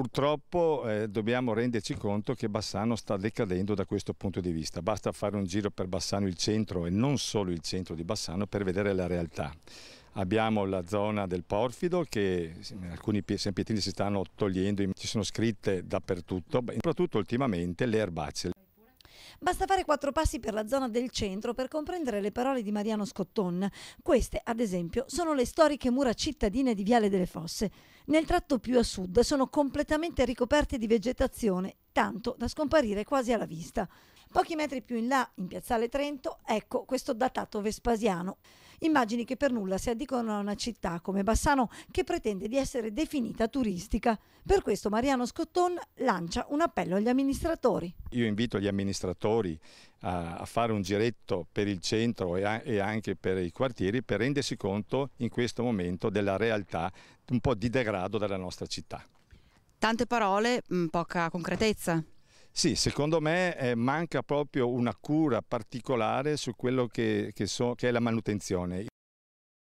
purtroppo eh, dobbiamo renderci conto che Bassano sta decadendo da questo punto di vista. Basta fare un giro per Bassano il centro e non solo il centro di Bassano per vedere la realtà. Abbiamo la zona del Porfido che eh, alcuni sempietini si stanno togliendo, ci sono scritte dappertutto, soprattutto ultimamente le erbacce. Basta fare quattro passi per la zona del centro per comprendere le parole di Mariano Scotton. Queste, ad esempio, sono le storiche mura cittadine di Viale delle Fosse. Nel tratto più a sud sono completamente ricoperte di vegetazione tanto da scomparire quasi alla vista. Pochi metri più in là, in piazzale Trento, ecco questo datato vespasiano. Immagini che per nulla si addicono a una città come Bassano che pretende di essere definita turistica. Per questo Mariano Scotton lancia un appello agli amministratori. Io invito gli amministratori a, fare un giretto per il centro e anche per i quartieri per rendersi conto in questo momento della realtà un po' di degrado della nostra città tante parole, mm, poca concretezza. Sì, secondo me eh, manca proprio una cura particolare su quello che, che, so, che è la manutenzione.